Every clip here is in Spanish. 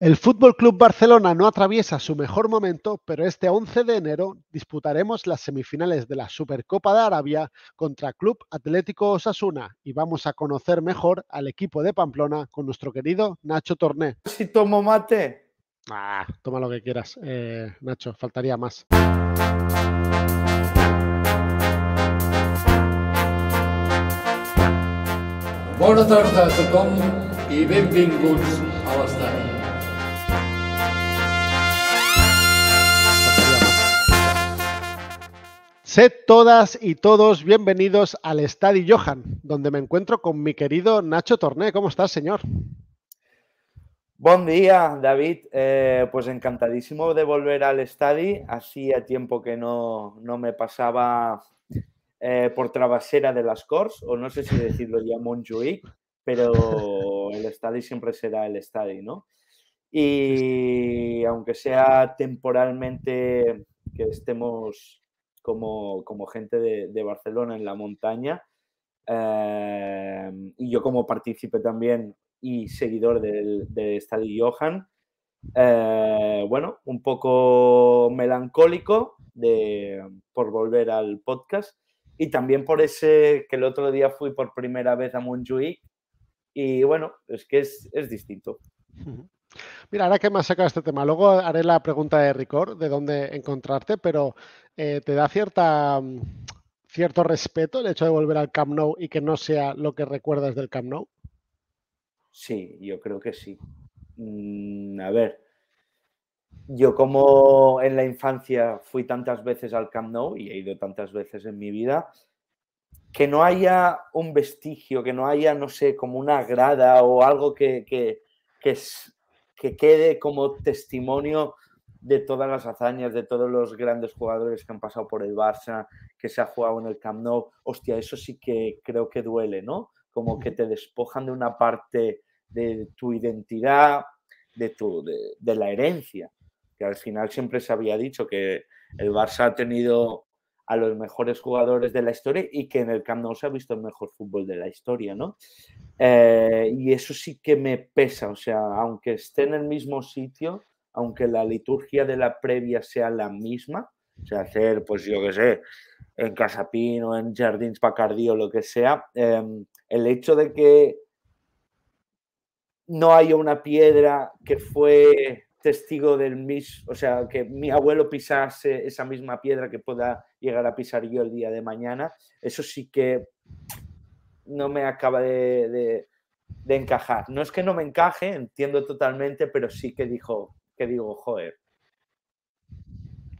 El Fútbol Club Barcelona no atraviesa su mejor momento, pero este 11 de enero disputaremos las semifinales de la Supercopa de Arabia contra Club Atlético Osasuna y vamos a conocer mejor al equipo de Pamplona con nuestro querido Nacho Torné. Si tomo mate. Ah, toma lo que quieras, eh, Nacho, faltaría más. Buenas tardes a y bienvenidos a Sed todas y todos bienvenidos al Estadi Johan, donde me encuentro con mi querido Nacho Torné. ¿Cómo estás, señor? Buen día, David. Eh, pues encantadísimo de volver al Estadi. Hacía tiempo que no, me pasaba eh, por trabasera de las Cors, o no sé si decirlo ya Montjuic, pero el Estadi siempre será el Estadi, ¿no? Y aunque sea temporalmente que estemos como, como gente de, Barcelona en la montaña. Eh, y yo como partícipe también y seguidor del, del Estadio Johan. Eh, bueno, un poco melancólico de, por volver al podcast y también por ese que el otro día fui por primera vez a Montjuic y bueno, es que es, es distinto. Mira, ahora que me has sacado este tema, luego haré la pregunta de Ricord de dónde encontrarte, pero eh, te da cierta, mm, cierto respeto el hecho de volver al Camp Nou y que no sea lo que recuerdas del Camp Nou. Sí, yo creo que sí. Mm, a ver, yo como en la infancia fui tantas veces al Camp Nou y he ido tantas veces en mi vida, que no haya un vestigio, que no haya, no sé, como una grada o algo que es que quede como testimonio de todas las hazañas, de todos los grandes jugadores que han pasado por el Barça, que se ha jugado en el Camp Nou. Hostia, eso sí que creo que duele, ¿no? Como que te despojan de una parte de tu identidad, de, tu, la herencia, que al final siempre se había dicho que el Barça ha tenido a los mejores jugadores de la historia y que en el Camp Nou se ha visto el mejor fútbol de la historia, ¿no? Eh, y eso sí que me pesa, o sea, aunque esté en el mismo sitio, aunque la liturgia de la previa sea la misma, o sea, hacer, pues yo qué sé, en Casapín o en Jardins Pacardí o lo que sea, em, el hecho de que no haya una piedra que fue testigo del mismo, o sea, que mi abuelo pisase esa misma piedra que pueda llegar a pisar yo el día de mañana, eso sí que no me acaba de, encajar. No es que no me encaje, entiendo totalmente, pero sí que dijo, que digo, joder.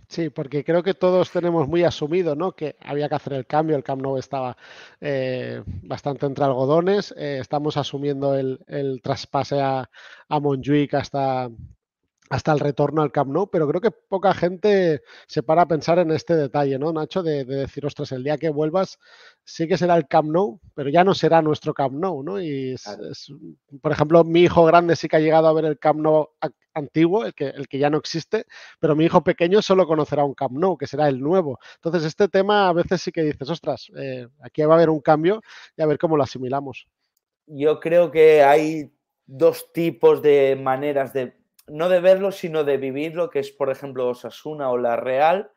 Sí, porque creo que todos tenemos muy asumido, ¿no? Que había que hacer el cambio, el Camp Nou estaba eh, bastante entre algodones, eh, estamos asumiendo el, el traspase a, a Monjuic hasta hasta el retorno al Camp Nou, pero creo que poca gente se para a pensar en este detalle, ¿no, Nacho? De, decir, ostras, el día que vuelvas sí que será el Camp Nou, pero ya no será nuestro Camp Nou, ¿no? Y, por ejemplo, mi hijo grande sí que ha llegado a ver el Camp Nou antiguo, el que, el que ya no existe, pero mi hijo pequeño solo conocerá un Camp Nou, que será el nuevo. Entonces, este tema a veces sí que dices, ostras, eh, aquí va a haber un cambio y a ver cómo lo asimilamos. Yo creo que hay dos tipos de maneras de no de verlo, sino de vivirlo, que es por ejemplo Osasuna o La Real,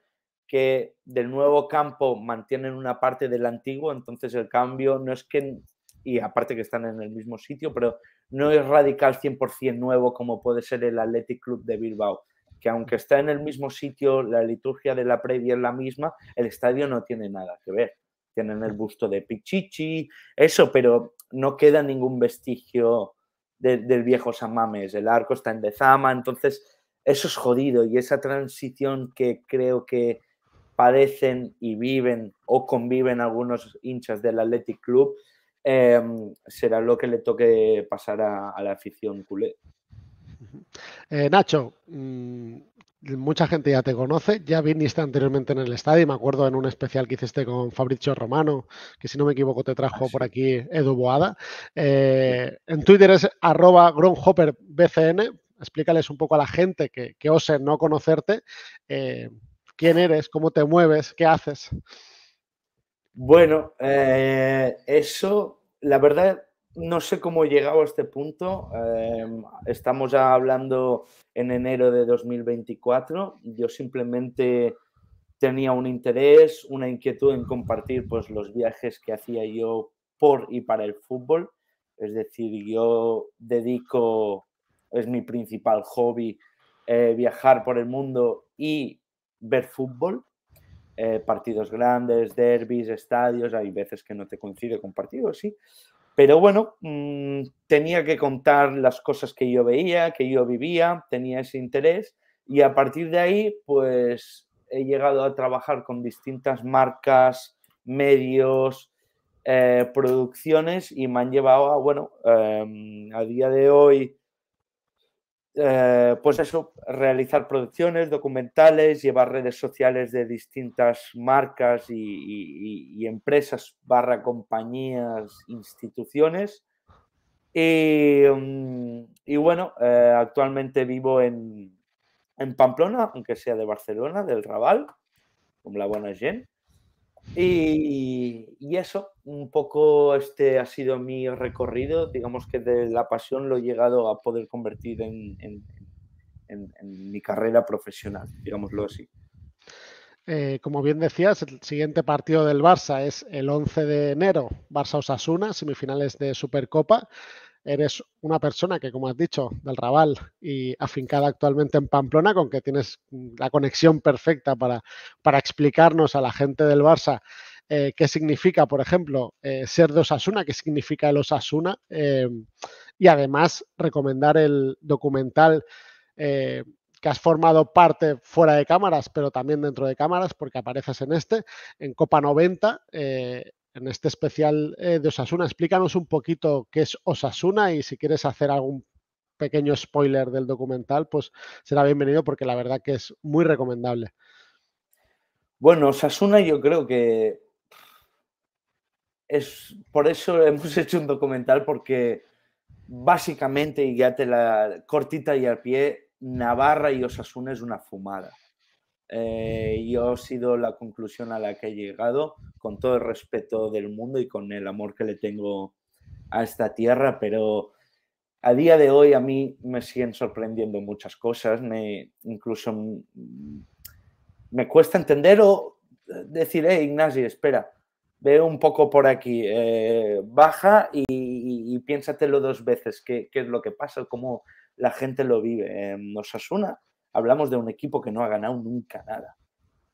que del nuevo campo mantienen una parte del antiguo, entonces el cambio no es que, y aparte que están en el mismo sitio, pero no es radical 100% nuevo como puede ser el Athletic Club de Bilbao, que aunque está en el mismo sitio, la liturgia de la previa es la misma, el estadio no tiene nada que ver. Tienen el busto de Pichichi, eso, pero no queda ningún vestigio del viejo San Mames, el arco está en Bezama, entonces eso es jodido y esa transición que creo que padecen y viven o conviven algunos hinchas del Athletic Club em, será lo que le toque pasar a, la afición culé. Eh, Nacho, mm, mucha gente ya te conoce, ya viniste anteriormente en el estadio, me acuerdo en un especial que hiciste con Fabricio Romano, que si no me equivoco te trajo ah, por aquí Edu Boada. Eh, en Twitter es arroba bcn explícales un poco a la gente que, que ose no conocerte, eh, quién eres, cómo te mueves, qué haces. Bueno, eh, eso, la verdad, no sé cómo he llegado a este punto. Em, estamos ya hablando en enero de 2024. Yo simplemente tenía un interés, una inquietud en compartir pues, los viajes que hacía yo por y para el fútbol. Es decir, yo dedico, es mi principal hobby, eh, viajar por el mundo y ver fútbol. Eh, partidos grandes, derbis, estadios, hay veces que no te coincide con partidos, sí, pero bueno, mm, tenía que contar las cosas que yo veía, que yo vivía, tenía ese interés y a partir de ahí, pues he llegado a trabajar con distintas marcas, medios, eh, producciones y me han llevado a, bueno, em, a día de hoy eh, pues eso, realizar producciones, documentales, llevar redes sociales de distintas marcas y, empresas, barra compañías, instituciones. Y, mm, bueno, eh, actualmente vivo en, Pamplona, aunque sea de Barcelona, del Raval, como la buena gente. Y, eso, un poco este ha sido mi recorrido, digamos que de la pasión lo he llegado a poder convertir en, mi carrera profesional, digámoslo así. Eh, como bien decías, el siguiente partido del Barça es el 11 de enero, Barça-Osasuna, semifinales de Supercopa eres una persona que, como has dicho, del Raval y afincada actualmente en Pamplona, con que tienes la conexión perfecta para, para explicarnos a la gente del Barça eh, qué significa, por ejemplo, eh, ser de Osasuna, qué significa el Osasuna, eh, y además recomendar el documental que has formado parte fuera de cámaras, pero también dentro de cámaras, porque apareces en este, en Copa 90, en este especial eh, de Osasuna. Explícanos un poquito qué es Osasuna y si quieres hacer algún pequeño spoiler del documental, pues será bienvenido porque la verdad que es muy recomendable. Bueno, Osasuna yo creo que es por eso hemos hecho un documental porque básicamente, y ya te la cortita y al pie, Navarra y Osasuna es una fumada. Eh, yo sido la conclusión a la que he llegado con todo el respeto del mundo y con el amor que le tengo a esta tierra, pero a día de hoy a mí me siguen sorprendiendo muchas cosas, me incluso me cuesta entender o decir, hey eh, Ignacio, espera, ve un poco por aquí, eh, baja y, piénsatelo dos veces, qué, qué es lo que pasa, cómo la gente lo vive. en em, nos asuna hablamos de un equipo que no ha ganado nunca nada.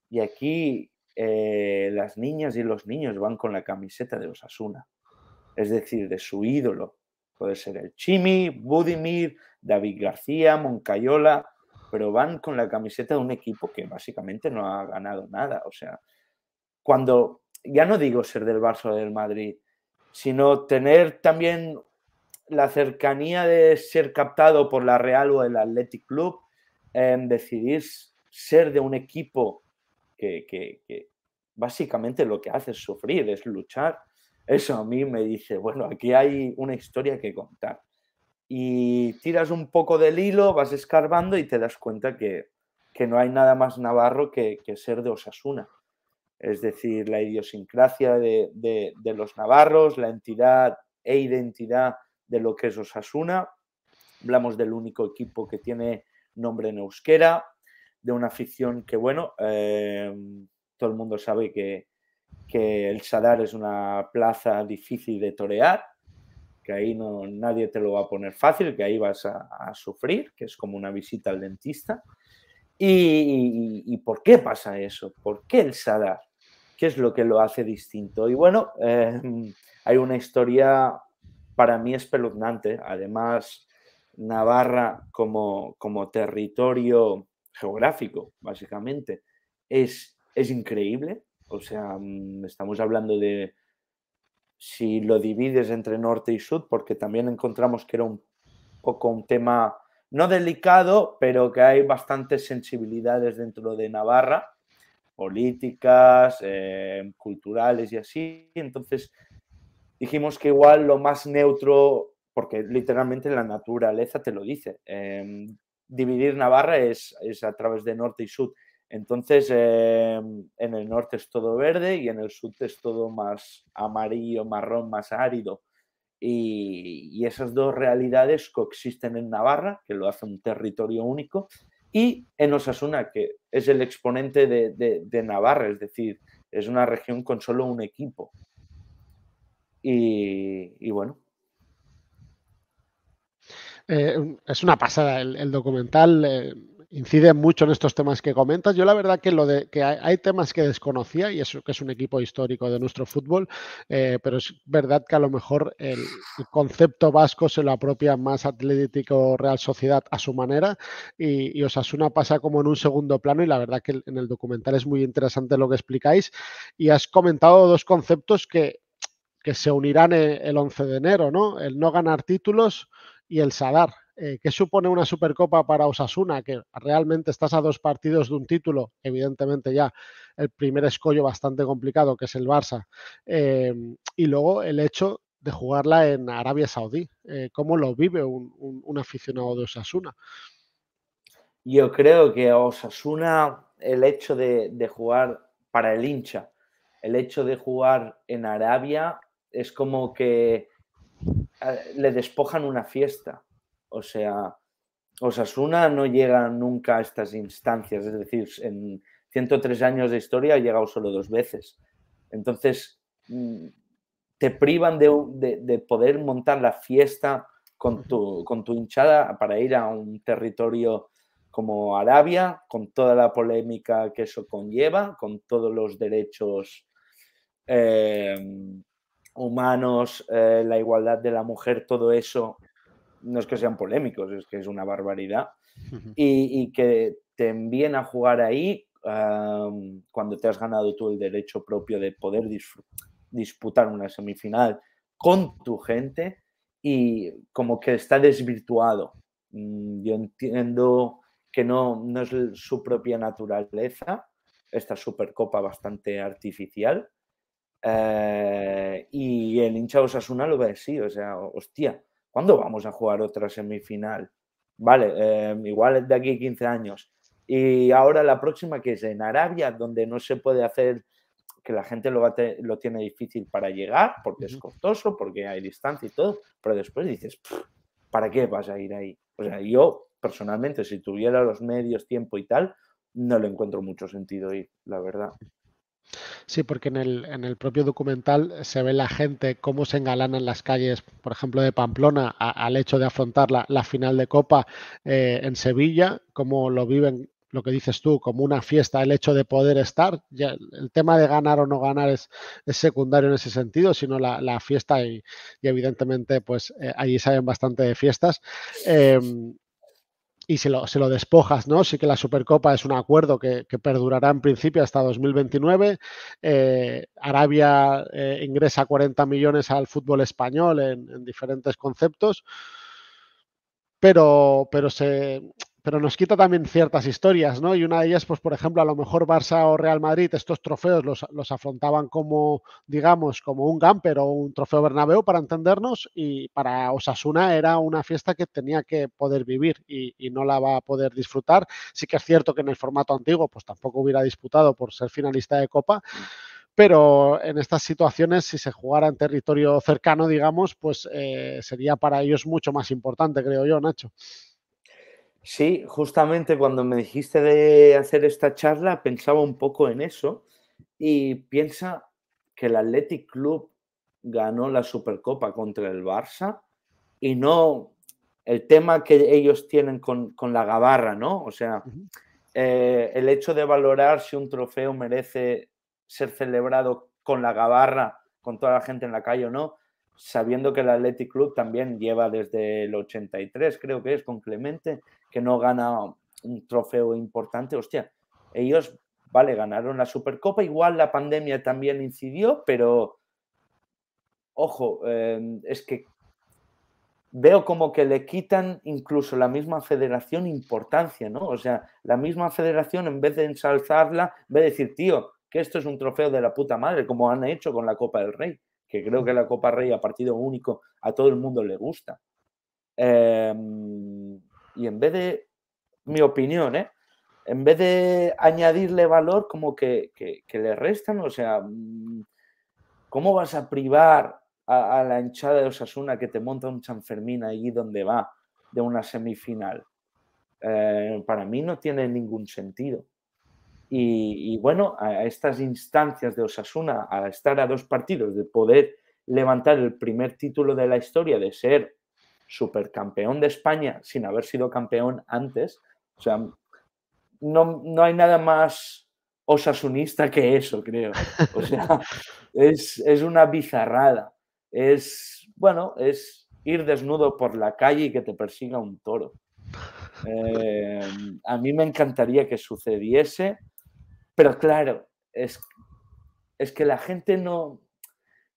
Y aquí eh, las niñas y los niños van con la camiseta de Osasuna, es decir, de su ídolo. Puede ser el Chimi, Budimir, David García, Moncayola, pero van con la camiseta de un equipo que básicamente no ha ganado nada. O sea, cuando ya no digo ser del Barça o del Madrid, sino tener también la cercanía de ser captado por la Real o el Athletic Club en decidir ser de un equipo que, básicamente lo que hace es sufrir, es luchar, eso a mí me dice, bueno, aquí hay una historia que contar. Y tiras un poco del hilo, vas escarbando y te das cuenta que, que no hay nada más navarro que, ser de Osasuna. Es decir, la idiosincrasia de, de, de los navarros, la entidad e identidad de lo que es Osasuna. Hablamos del único equipo que tiene nombre en euskera, de una afición que, bueno, eh, todo el mundo sabe que, que, el Sadar es una plaza difícil de torear, que ahí no, nadie te lo va a poner fácil, que ahí vas a, sufrir, que es como una visita al dentista. Y, y, por qué pasa eso? ¿Por qué el Sadar? ¿Qué es lo que lo hace distinto? Y bueno, eh, hay una historia para mí espeluznante, además Navarra como, territorio geográfico, básicamente, es, es increíble. O sea, mm, estamos hablando de si lo divides entre norte y sur, porque también encontramos que era un poco un tema no delicado, pero que hay bastantes sensibilidades dentro de Navarra, políticas, eh, culturales y así. Entonces dijimos que igual lo más neutro porque literalmente la naturaleza te lo dice. Em, dividir Navarra es, a través de norte y sur. Entonces, em, en el norte es todo verde y en el sur es todo más amarillo, marrón, más árido. Y, esas dos realidades coexisten en Navarra, que lo hace un territorio único, y en Osasuna, que es el exponente de, Navarra, es decir, es una región con solo un equipo. y, y bueno, eh, es una pasada el, documental. Eh, incide mucho en estos temas que comentas. Yo la verdad que lo de que hay, temas que desconocía y eso que es un equipo histórico de nuestro fútbol, eh, pero es verdad que a lo mejor el, concepto vasco se lo apropia más Atlético Real Sociedad a su manera y, y, Osasuna pasa como en un segundo plano y la verdad que en el documental es muy interesante lo que explicáis y has comentado dos conceptos que, que se unirán e, el 11 de enero, ¿no? El no ganar títulos y el Sadar. Eh, ¿Qué supone una Supercopa para Osasuna? Que realmente estás a dos partidos de un título, evidentemente ya el primer escollo bastante complicado, que es el Barça. Em, y luego el hecho de jugarla en Arabia Saudí. Eh, ¿Cómo lo vive un, aficionado de Osasuna? Yo creo que Osasuna el hecho de jugar para el hincha, el hecho de jugar en Arabia es como que le despojan una fiesta. O sea, Osasuna no llega nunca a estas instancias, es decir, en 103 años de historia ha llegado solo dos veces. Entonces, mm, te privan de, poder montar la fiesta con tu, con tu hinchada para ir a un territorio como Arabia, con toda la polémica que eso conlleva, con todos los derechos eh, humanos, eh, la igualdad de la mujer, todo eso, no es que sean polémicos, es que es una barbaridad. y, que te envíen a jugar ahí cuando te has ganado tú el derecho propio de poder disputar una semifinal con tu gente y como que está desvirtuado. Mm, yo entiendo que no, no es su propia naturaleza, esta supercopa bastante artificial, eh, y el hincha Osasuna lo ve así, o sea, hostia, ¿cuándo vamos a jugar otra semifinal? Vale, em, igual de aquí 15 años. Y ahora la próxima que es en Arabia, donde no se puede hacer que la gente lo, lo tiene difícil para llegar, porque es costoso, porque hay distancia y todo, pero después dices, ¿para qué vas a ir ahí? O sea, yo personalmente, si tuviera los medios, tiempo y tal, no le encuentro mucho sentido ir, la verdad. Sí, porque en el, en el, propio documental se ve la gente cómo se engalanan las calles, por ejemplo, de Pamplona al hecho de afrontar la, final de Copa eh, en Sevilla, cómo lo viven, lo que dices tú, como una fiesta, el hecho de poder estar. el tema de ganar o no ganar es, secundario en ese sentido, sino la, fiesta y, evidentemente pues eh, allí saben bastante de fiestas. Em, y se lo, despojas, ¿no? Sí que la Supercopa es un acuerdo que, perdurará en principio hasta 2029. Eh, Arabia eh, ingresa 40 millones al fútbol español en, diferentes conceptos, pero, pero se, pero nos quita también ciertas historias, ¿no? Y una de ellas, pues por ejemplo, a lo mejor Barça o Real Madrid, estos trofeos los, afrontaban como, digamos, como un gamper o un trofeo Bernabéu para entendernos y para Osasuna era una fiesta que tenía que poder vivir y, no la va a poder disfrutar. Sí que es cierto que en el formato antiguo, pues tampoco hubiera disputado por ser finalista de Copa pero en estas situaciones, si se jugara en territorio cercano, digamos, pues eh, sería para ellos mucho más importante, creo yo, Nacho. Sí, justamente cuando me dijiste de hacer esta charla pensaba un poco en eso y piensa que el Athletic Club ganó la Supercopa contra el Barça y no el tema que ellos tienen con, la gabarra, ¿no? O sea, eh, el hecho de valorar si un trofeo merece ser celebrado con la gabarra, con toda la gente en la calle o no, sabiendo que el Athletic Club también lleva desde el 83, creo que es, con Clemente, que no gana un trofeo importante, hostia, ellos, vale, ganaron la Supercopa, igual la pandemia también incidió, pero ojo, em, es que veo como que le quitan incluso la misma federación importancia, ¿no? O sea, la misma federación en vez de ensalzarla, ve decir, tío, que esto es un trofeo de la puta madre, como han hecho con la Copa del Rey, que creo que la Copa del Rey a partido único a todo el mundo le gusta. Eh, y en vez de, mi opinión, ¿eh? en vez de añadirle valor, como que, le restan, o sea, mm, ¿cómo vas a privar a, la hinchada de Osasuna que te monta un Chanfermín allí donde va de una semifinal? Eh, para mí no tiene ningún sentido. Y, bueno, a estas instancias de Osasuna, a estar a dos partidos de poder levantar el primer título de la historia, de ser supercampeón de España sin haber sido campeón antes. O sea, no, hay nada más osasunista que eso, creo. O sea, es, una bizarrada. Es, bueno, es ir desnudo por la calle y que te persiga un toro. Eh, a mí me encantaría que sucediese, pero claro, es, es que la gente no,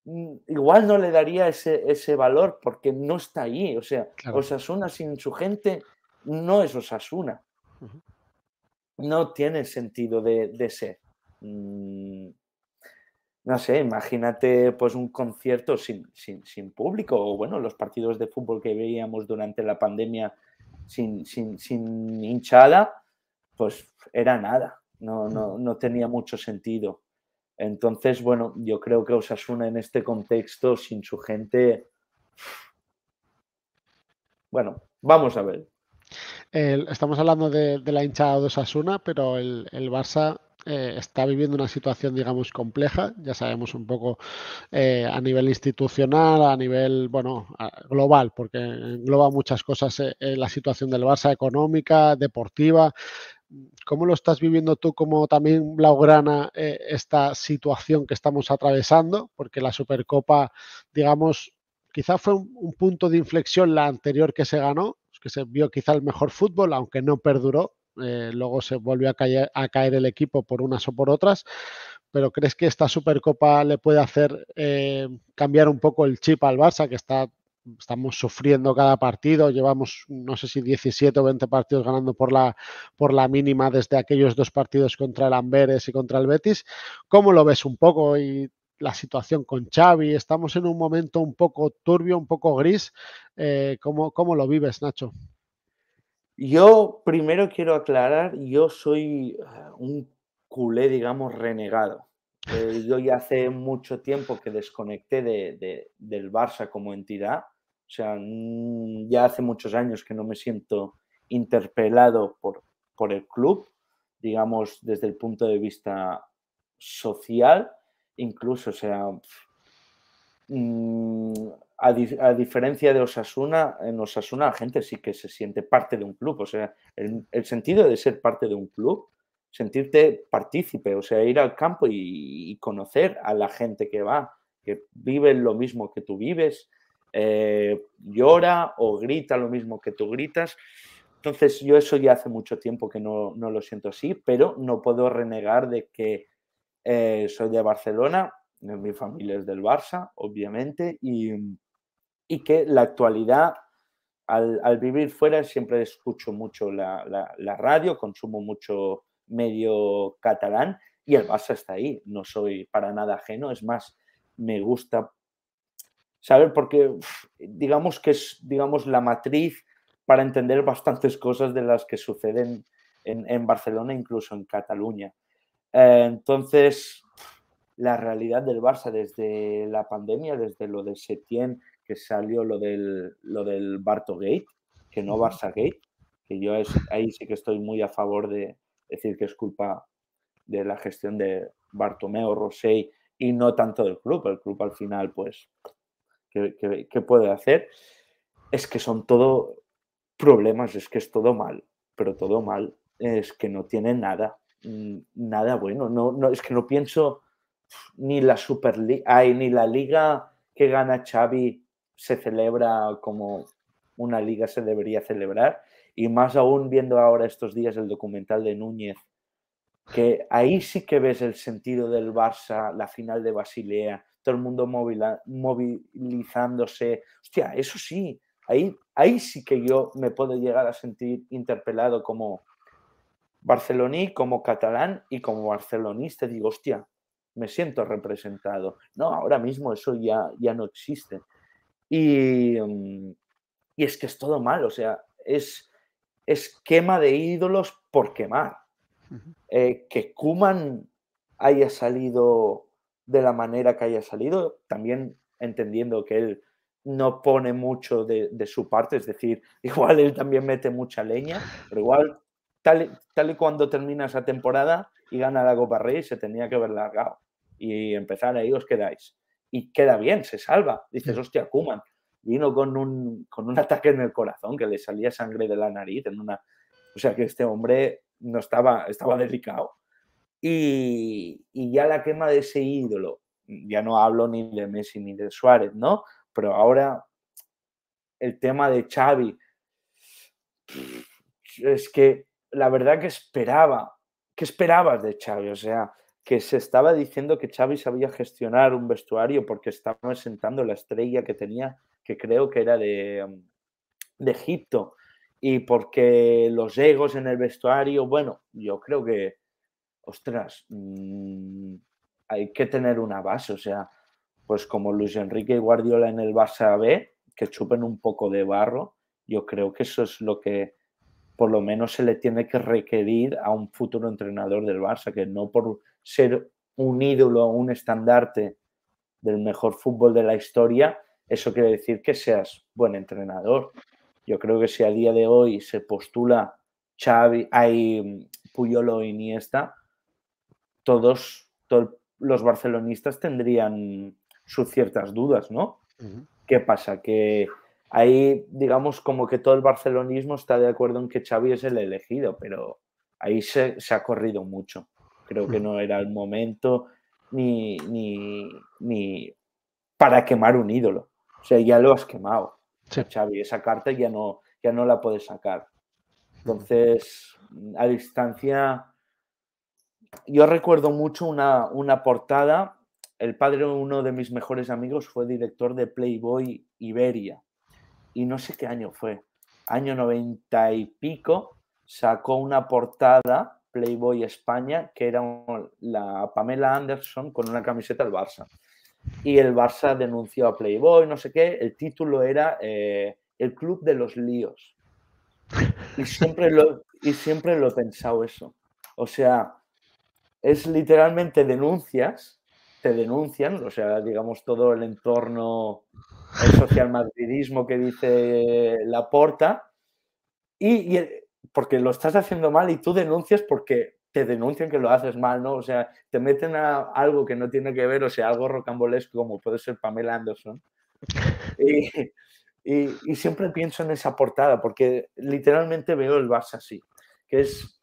Mm, igual no le daría ese, ese valor porque no está ahí, O sea, Osasuna sin su gente no es Osasuna. No tiene sentido de, ser. Mm, no sé, imagínate pues un concierto sin, público o bueno, los partidos de fútbol que veíamos durante la pandemia sin, hinchada, pues era nada, no, no, no tenía mucho sentido. Entonces, bueno, yo creo que Osasuna en este contexto, sin su gente, bueno, vamos a ver. estamos hablando de, la hinchada de Osasuna, pero el, Barça eh, está viviendo una situación, digamos, compleja. Ya sabemos un poco eh, a nivel institucional, a nivel, bueno, global, porque engloba muchas cosas eh, la situación del Barça económica, deportiva. ¿Cómo lo estás viviendo tú como también Blaugrana eh, esta situación que estamos atravesando? Porque la Supercopa, digamos, quizá fue un, punto de inflexión la anterior que se ganó, que se vio quizá el mejor fútbol, aunque no perduró. Eh, luego se volvió a caer, a caer el equipo por unas o por otras. Pero ¿crees que esta Supercopa le puede hacer eh, cambiar un poco el chip al Barça, que está estamos sufriendo cada partido, llevamos no sé si 17 o 20 partidos ganando por la, por la mínima desde aquellos dos partidos contra el Amberes y contra el Betis. ¿Cómo lo ves un poco y la situación con Xavi? Estamos en un momento un poco turbio, un poco gris. Eh, ¿cómo, lo vives, Nacho? Yo primero quiero aclarar, yo soy eh, un culé, digamos, renegado. Eh, yo ya hace mucho tiempo que desconecté del Barça como entidad. O sea, mm, ya hace muchos años que no me siento interpelado por, el club, digamos, desde el punto de vista social, incluso, o sea, mm, a, diferencia de Osasuna, en Osasuna la gente sí que se siente parte de un club, o sea, el, sentido de ser parte de un club, sentirte partícipe, o sea, ir al campo y, conocer a la gente que va, que vive lo mismo que tú vives, eh, llora o grita lo mismo que tú gritas. Entonces yo eso ya hace mucho tiempo que no, no lo siento así, pero no puedo renegar de que eh, soy de Barcelona, eh, mi familia es del Barça, obviamente, y, y que la actualidad, al, vivir fuera, siempre escucho mucho la, la radio, consumo mucho medio catalán y el Barça está ahí, no soy para nada ajeno, es más, me gusta saber Porque digamos que es digamos, la matriz para entender bastantes cosas de las que suceden en, Barcelona, incluso en Cataluña. Eh, entonces, la realidad del Barça desde la pandemia, desde lo de Setién, que salió lo del, lo del Barto Gate, que no Barça Gate, que yo ahí sí que estoy muy a favor de decir que es culpa de la gestión de Bartomeo Rosé y no tanto del club. El club al final, pues, que, puede hacer, es que son todo problemas, es que es todo mal, pero todo mal, es que no tiene nada, mm, nada bueno, no, no es que no pienso ni la Superliga, ni la liga que gana Xavi se celebra como una liga se debería celebrar, y más aún viendo ahora estos días el documental de Núñez, que ahí sí que ves el sentido del Barça, la final de Basilea, todo el mundo movilizándose. Hostia, eso sí, ahí, ahí sí que yo me puedo llegar a sentir interpelado como barceloní, como catalán y como barcelonista. Digo, hostia, me siento representado. No, ahora mismo eso ya, ya no existe. Y, mm, es que es todo mal, o sea, es, quema de ídolos por quemar. Eh, que Kuman haya salido de la manera que haya salido, también entendiendo que él no pone mucho de, su parte, es decir, igual él también mete mucha leña, pero igual tal, tal y cuando termina esa temporada y gana la Copa Rey, se tenía que haber largado y empezar ahí os quedáis. Y queda bien, se salva. Dices, hostia, Kuman vino con un, con un ataque en el corazón, que le salía sangre de la nariz en una... O sea que este hombre no estaba, estaba delicado y, ya la quema de ese ídolo, ya no hablo ni de Messi ni de Suárez, ¿no? Pero ahora el tema de Xavi, es que la verdad que esperaba, ¿qué esperabas de Xavi? O sea, que se estaba diciendo que Xavi sabía gestionar un vestuario porque estaba sentando la estrella que tenía, que creo que era de, mm, de Egipto, y porque los egos en el vestuario, bueno, yo creo que ostras, mm, hay que tener una base, o sea, pues como Luis Enrique y Guardiola en el Barça B, que chupen un poco de barro, yo creo que eso es lo que por lo menos se le tiene que requerir a un futuro entrenador del Barça, que no por ser un ídolo, un estandarte del mejor fútbol de la historia, eso quiere decir que seas buen entrenador. Yo creo que si a día de hoy se postula Xavi, hay mm, Puyolo Iniesta, todos, los barcelonistas tendrían sus ciertas dudas, ¿no? ¿Qué pasa? Que ahí, digamos, como que todo el barcelonismo está de acuerdo en que Xavi es el elegido, pero ahí se, ha corrido mucho. Creo que hmm. no era el momento ni, para quemar un ídolo. O sea, ya lo has quemado. Xavi, esa carta ya no, ya no la puedes sacar. Hmm. Entonces, a distancia yo recuerdo mucho una, portada. El padre de uno de mis mejores amigos fue director de Playboy Iberia. Y no sé qué año fue, año noventa y pico, sacó una portada Playboy España que era la Pamela Anderson con una camiseta al Barça. Y el Barça denunció a Playboy, no sé qué. El título era eh, El Club de los Líos. Y siempre lo, y siempre lo he pensado eso. O sea, es literalmente denuncias, te denuncian, o sea, digamos todo el entorno, el social madridismo que dice la porta, y, porque lo estás haciendo mal y tú denuncias porque te denuncian que lo haces mal, ¿no? O sea, te meten a algo que no tiene que ver, o sea, algo rocambolesco como puede ser Pamela Anderson. Y, y siempre pienso en esa portada porque literalmente veo el Barça así, que es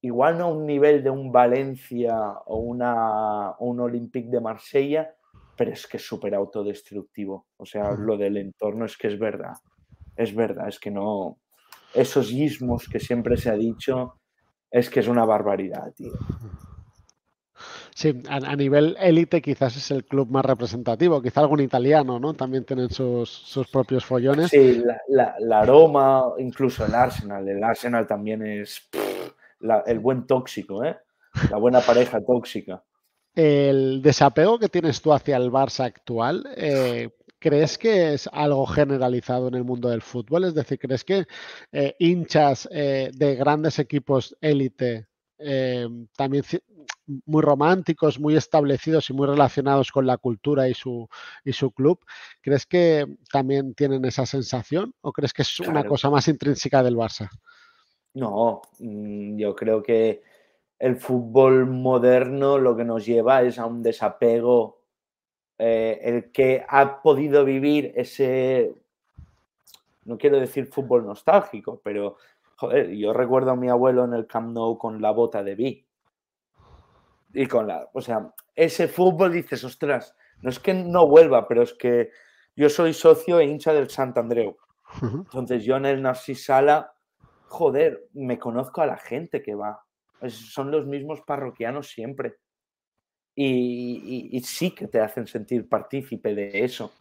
igual no a un nivel de un Valencia o una, un Olympique de Marsella, pero es que es súper autodestructivo. O sea, lo del entorno es que es verdad. Es verdad, es que no. Esos gismos que siempre se ha dicho, es que es una barbaridad, tío. Sí, a, nivel élite quizás es el club más representativo, quizá algún italiano, ¿no? También tienen sus, propios follones. Sí, la, Roma, incluso el Arsenal, el Arsenal también es la, el buen tóxico, ¿eh? la buena pareja tóxica. El desapego que tienes tú hacia el Barça actual, eh, ¿crees que es algo generalizado en el mundo del fútbol? Es decir, ¿crees que eh, hinchas de grandes equipos élite, también muy románticos, muy establecidos y muy relacionados con la cultura y su, y su club, ¿crees que también tienen esa sensación o crees que es una cosa más intrínseca del Barça? No, mm, yo creo que el fútbol moderno lo que nos lleva es a un desapego. Eh, el que ha podido vivir ese, no quiero decir fútbol nostálgico, pero joder, yo recuerdo a mi abuelo en el Camp Nou con la bota de B. Y con la, o sea, ese fútbol dices, ostras, no es que no vuelva, pero es que yo soy socio e hincha del Sant Andreu. Entonces yo en el Narcisala Sala joder, me conozco a la gente que va. son los mismos parroquianos siempre. Y, sí que te hacen sentir partícipe de eso.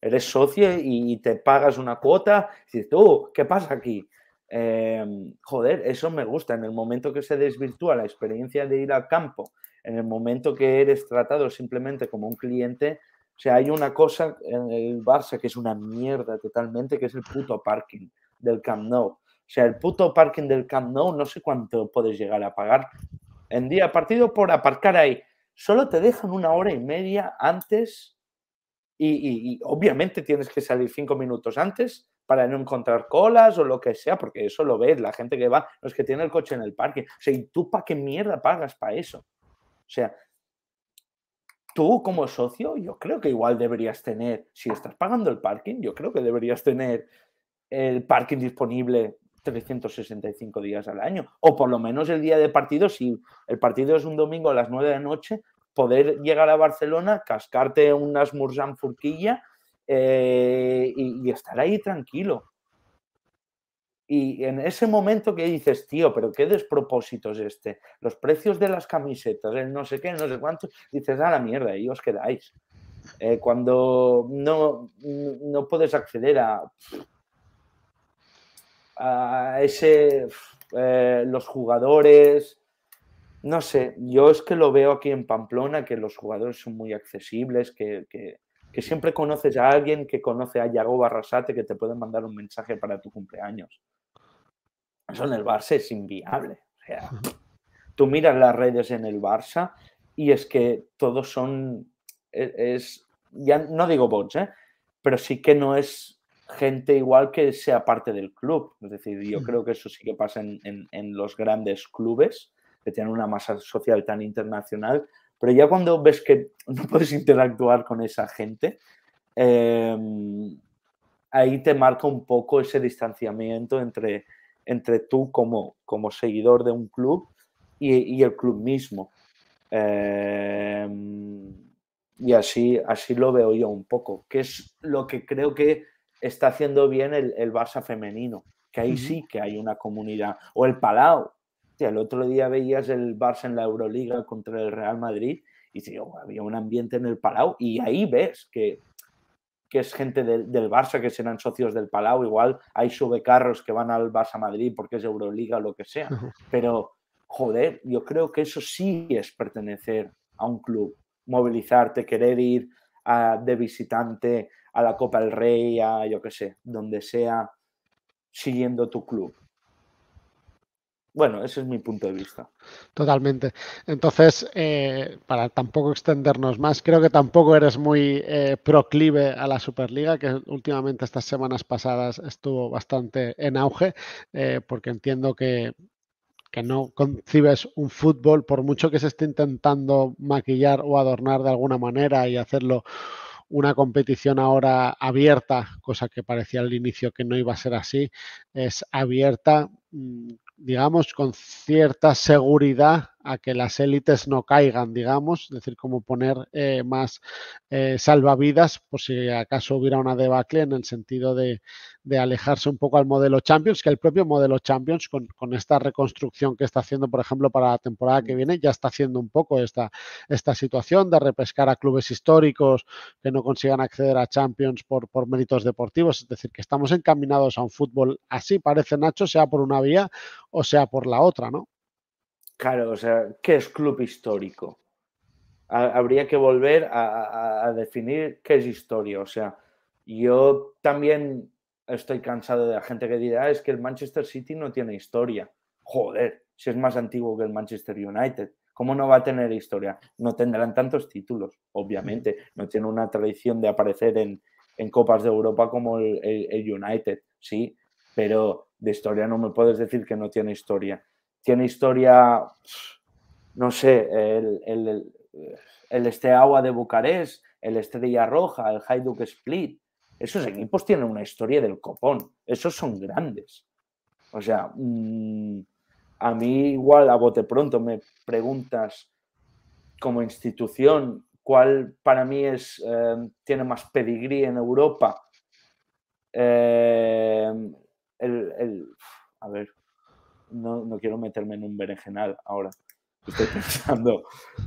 Eres socio y, te pagas una cuota y dices, ¿qué pasa aquí? Em, joder, eso me gusta. En el momento que se desvirtúa la experiencia de ir al campo, en el momento que eres tratado simplemente como un cliente, o hay una cosa en el Barça que es una mierda totalmente, que es el puto parking del Camp Nou. O sea, el puto parking del Camp Nou, no sé cuánto puedes llegar a pagar en día partido por aparcar ahí. Solo te dejan una hora y media antes y, obviamente tienes que salir cinco minutos antes para no encontrar colas o lo que sea, porque eso lo ves, la gente que va, los que tienen el coche en el parking. O sea, ¿y tú para qué mierda pagas para eso? O sea, tú como socio, yo creo que igual deberías tener, si estás pagando el parking, yo creo que deberías tener el parking disponible 365 días al año. O por lo menos el día de partido, si el partido es un domingo a las 9 de la noche, poder llegar a Barcelona, cascarte unas Mursan Furquilla eh, y, estar ahí tranquilo. Y en ese momento que dices, tío, pero qué despropósito es este, los precios de las camisetas, el no sé qué, no sé cuánto, dices, a la mierda, y os quedáis. Eh, cuando no, no puedes acceder a a ese, eh, los jugadores, no sé, yo es que lo veo aquí en Pamplona, que los jugadores son muy accesibles, que, siempre conoces a alguien que conoce a Yago Barrasate que te puede mandar un mensaje para tu cumpleaños. Eso en el Barça es inviable. O sea, tú miras las redes en el Barça y es que todos son, e, es, ya no digo bots, ¿eh? pero sí que no es gente igual que sea parte del club. Es decir, yo hmm. creo que eso sí que pasa en, en, los grandes clubes que tienen una masa social tan internacional, pero ya cuando ves que no puedes interactuar con esa gente, em, ahí te marca un poco ese distanciamiento entre, entre tú como, como seguidor de un club y, y el club mismo. Em, y así, así lo veo yo un poco, que es lo que creo que está haciendo bien el, el Barça femenino, que ahí sí que hay una comunidad. O el Palau. el otro día veías el Barça en la Euroliga contra el Real Madrid y tío, oh, había un ambiente en el Palau y ahí ves que, es gente del Barça que serán socios del Palau. Igual hay subecarros que van al Barça Madrid porque es Euroliga o lo que sea. Pero, joder, yo creo que eso sí es pertenecer a un club, movilizarte, querer ir ah, de visitante a la Copa del Rey, a yo qué sé, donde sea, siguiendo tu club. Bueno, ese es mi punto de vista. Totalmente. Entonces, eh, para tampoco extendernos más, creo que tampoco eres muy eh, proclive a la Superliga, que últimamente estas semanas pasadas estuvo bastante en auge, eh, porque entiendo que, que no concibes un fútbol, por mucho que se esté intentando maquillar o adornar de alguna manera y hacerlo una competición ahora abierta, cosa que parecía al inicio que no iba a ser así, es abierta, mm, digamos, con cierta seguridad a que las élites no caigan, digamos, es decir, como poner eh, más eh, salvavidas por si acaso hubiera una debacle en el sentido de, alejarse un poco al modelo Champions, que el propio modelo Champions con, esta reconstrucción que está haciendo, por ejemplo, para la temporada que mm. viene, ya está haciendo un poco esta, esta situación de repescar a clubes históricos que no consigan acceder a Champions por, por méritos deportivos, es decir, que estamos encaminados a un fútbol así, parece Nacho, sea por una vía o sea por la otra, ¿no? Claro, o sea, ¿qué es club histórico? Habría que volver a, definir qué es historia. O sea, yo también estoy cansado de la gente que dirá, ah, es que el Manchester City no tiene historia. Joder, si es más antiguo que el Manchester United. ¿Cómo no va a tener historia? No tendrán tantos títulos, obviamente. No tiene una tradición de aparecer en, Copas de Europa como el, United, sí, pero de historia no me puedes decir que no tiene historia tiene historia, no sé, el, el, Este Agua de Bucarest, el Estrella Roja, el Hajduk Split. Esos equipos tienen una historia del copón. Esos son grandes. O sea, mm, a mí igual a bote pronto me preguntas como institución cuál para mí es, eh, tiene más pedigrí en Europa. Eh, el, a ver, no, no quiero meterme en un berenjenal ahora. Estoy pensando.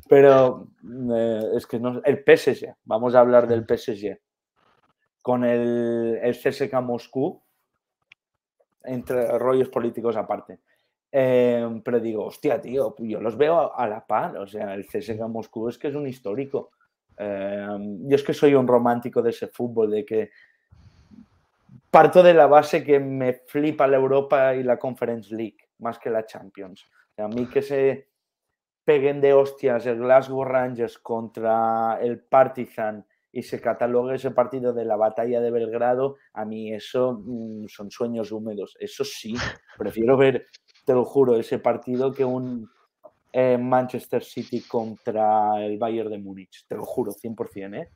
Pero eh, es que no. El PSG. Vamos a hablar del PSG. Con el, el CSK Moscú, entre rollos políticos aparte. Em, pero digo, hostia, tío, yo los veo a, la par. O sea, el CSK Moscú es que es un histórico. Em, yo es que soy un romántico de ese fútbol, de que parto de la base que me flipa la Europa y la Conference League más que la Champions. a mí que se peguen de hostias el Glasgow Rangers contra el Partizan y se catalogue ese partido de la batalla de Belgrado, a mí eso mm, son sueños húmedos. Eso sí, prefiero ver, te lo juro, ese partido que un eh, Manchester City contra el Bayern de Múnich. Te lo juro, 100%. ¿eh?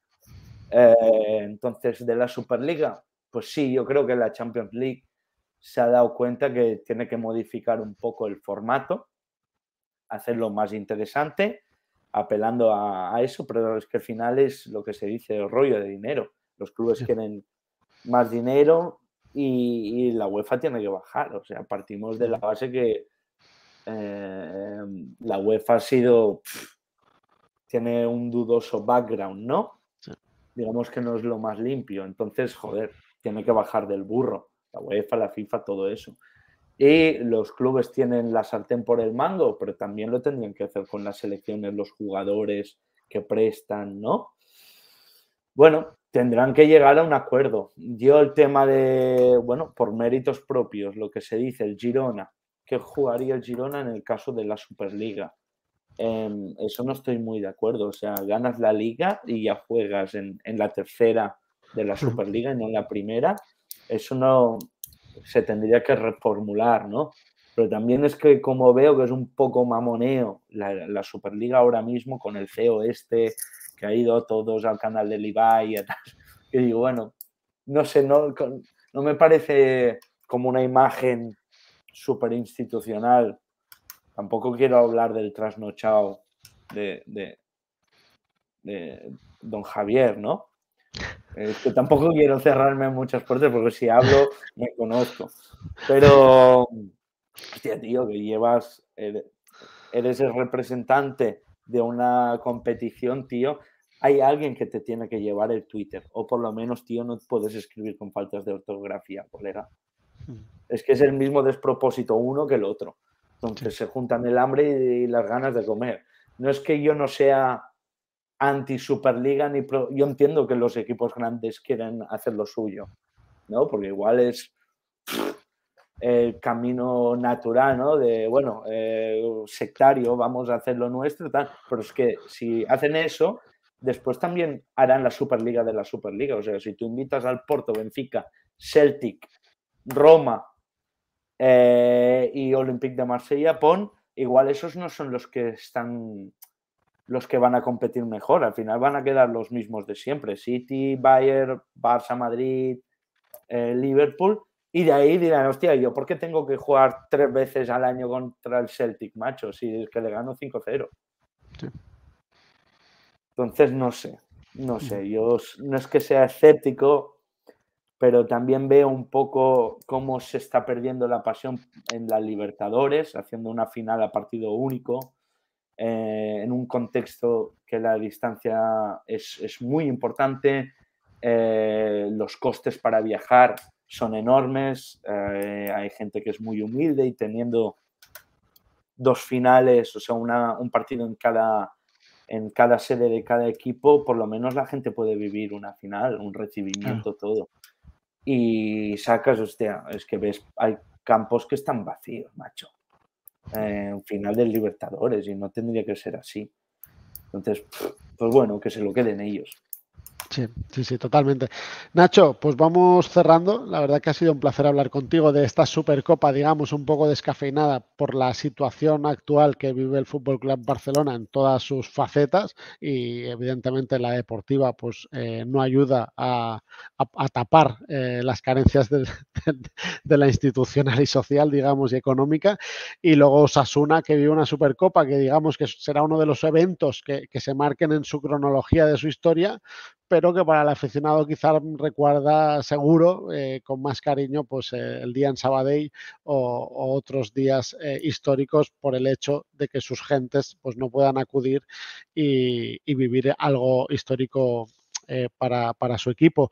Eh, entonces, de la Superliga, pues sí, yo creo que la Champions League se ha dado cuenta que tiene que modificar un poco el formato, hacerlo más interesante, apelando a, eso, pero es que al final es lo que se dice el rollo de dinero. Los clubes quieren más dinero y, la UEFA tiene que bajar. O sea, partimos de la base que eh, la UEFA ha sido... tiene un dudoso background, ¿no? Digamos que no es lo más limpio. Entonces, joder, tiene que bajar del burro la UEFA, la FIFA, todo eso. Y los clubes tienen la sartén por el mango, pero también lo tendrían que hacer con las selecciones, los jugadores que prestan, ¿no? Bueno, tendrán que llegar a un acuerdo. Yo el tema de, bueno, por méritos propios, lo que se dice, el Girona. ¿Qué jugaría el Girona en el caso de la Superliga? Em, eso no estoy muy de acuerdo. O sea, ganas la liga y ya juegas en, en la tercera de la Superliga y no en la primera eso no se tendría que reformular, ¿no? Pero también es que como veo que es un poco mamoneo la, Superliga ahora mismo con el CEO este que ha ido todos al canal de Levi y tal, que digo, bueno, no sé, no, me parece como una imagen super institucional. Tampoco quiero hablar del trasnochado de don Javier, ¿no? Es que tampoco quiero cerrarme muchas puertas porque si hablo me conozco. Pero, hostia, tío, que llevas, eres el representante de una competición, tío. Hay alguien que te tiene que llevar el Twitter. O por lo menos, tío, no puedes escribir con faltas de ortografía, colega. Hmm. Es que es el mismo despropósito uno que el otro. Entonces se juntan el hambre y las ganas de comer. No es que yo no sea anti Superliga ni yo entiendo que los equipos grandes quieren hacer lo suyo, ¿no? Porque igual es el camino natural, ¿no? De bueno, eh, sectario, vamos a hacer lo nuestro, tal. Pero es que si hacen eso, después también harán la Superliga de la Superliga. O sea, si tú invitas al Porto, Benfica, Celtic, Roma eh, y Olympique de Marsella, pon, igual esos no son los que están los que van a competir mejor. Al final van a quedar los mismos de siempre: City, Bayern, Barça, Madrid, eh, Liverpool. Y de ahí dirán, hostia, ¿yo por qué tengo que jugar tres veces al año contra el Celtic, macho? Si es que le gano 5-0. Entonces, no sé. No sé. Yo no es que sea escéptico, pero también veo un poco cómo se está perdiendo la pasión en la Libertadores, haciendo una final a partido único eh, en un contexto que la distancia es, es muy importante, eh, los costes para viajar son enormes, eh, hay gente que es muy humilde y teniendo dos finales, o sea, un partido en cada, en cada sede de cada equipo, por lo menos la gente puede vivir una final, un recibimiento, todo. Y sacas, hostia, es que ves, hay campos que están vacíos, macho eh, final del Libertadores y no tendría que ser así. Entonces, pues bueno, que se lo queden ellos. Sí, sí, sí, totalmente. Nacho, pues vamos cerrando. La verdad que ha sido un placer hablar contigo de esta Supercopa, digamos, un poco descafeinada por la situación actual que vive el Fútbol Club Barcelona en todas sus facetas y, evidentemente, la deportiva, pues eh, no ayuda a, tapar eh, las carencias de, la institucional y social, digamos, y económica. Y luego Sasuna, que vive una Supercopa que, digamos, que será uno de los eventos que se marquen en su cronología de su historia pero que para el aficionado quizá recuerda seguro eh, con más cariño pues eh, el día en Sabadell o, otros días eh, históricos por el hecho de que sus gentes pues no puedan acudir y, y vivir algo histórico eh, para, su equipo.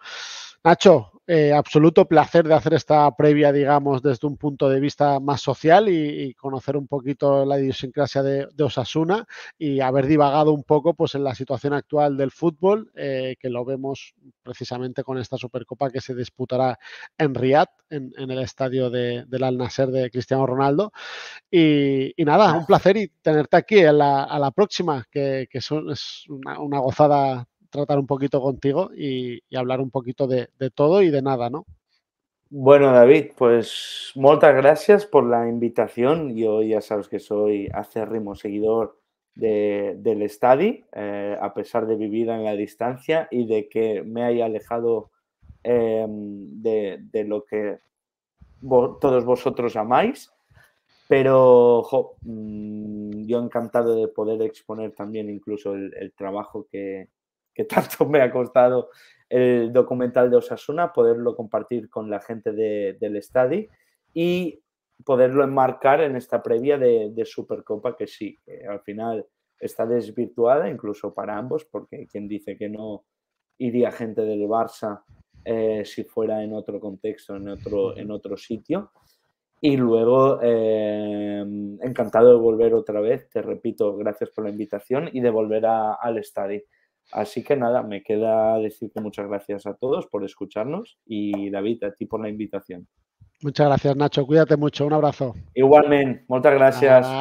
Nacho, eh, absoluto placer de hacer esta previa, digamos, desde un punto de vista más social y, conocer un poquito la idiosincrasia de, Osasuna y haber divagado un poco pues, en la situación actual del fútbol, eh, que lo vemos precisamente con esta Supercopa que se disputará en Riyadh, en, el estadio de, del Al-Nasser de Cristiano Ronaldo. Y, nada, un placer y tenerte aquí a la, próxima, que, es una gozada tratar un poquito contigo y, hablar un poquito de, todo y de nada, ¿no? Bueno, David, pues muchas gracias por la invitación. Yo ya sabes que soy acérrimo seguidor del study eh, a pesar de vivir en la distancia y de que me haya alejado em, de, lo que todos vosotros amáis. Pero mm, yo encantado de poder exponer también incluso el trabajo que, que tanto me ha costado el documental de Osasuna, poderlo compartir con la gente del estadio y poderlo enmarcar en esta previa de, Supercopa, que sí, al final está desvirtuada incluso para ambos, porque quien dice que no iría gente del Barça eh, si fuera en otro contexto, en otro, en otro sitio. Y luego, eh, encantado de volver otra vez, te repito, gracias por la invitación y de volver al estadio. Así que nada, me queda decirte muchas gracias a todos por escucharnos y David, a ti por la invitación. Muchas gracias, Nacho. Cuídate mucho. Un abrazo. Igualmente. Muchas gracias.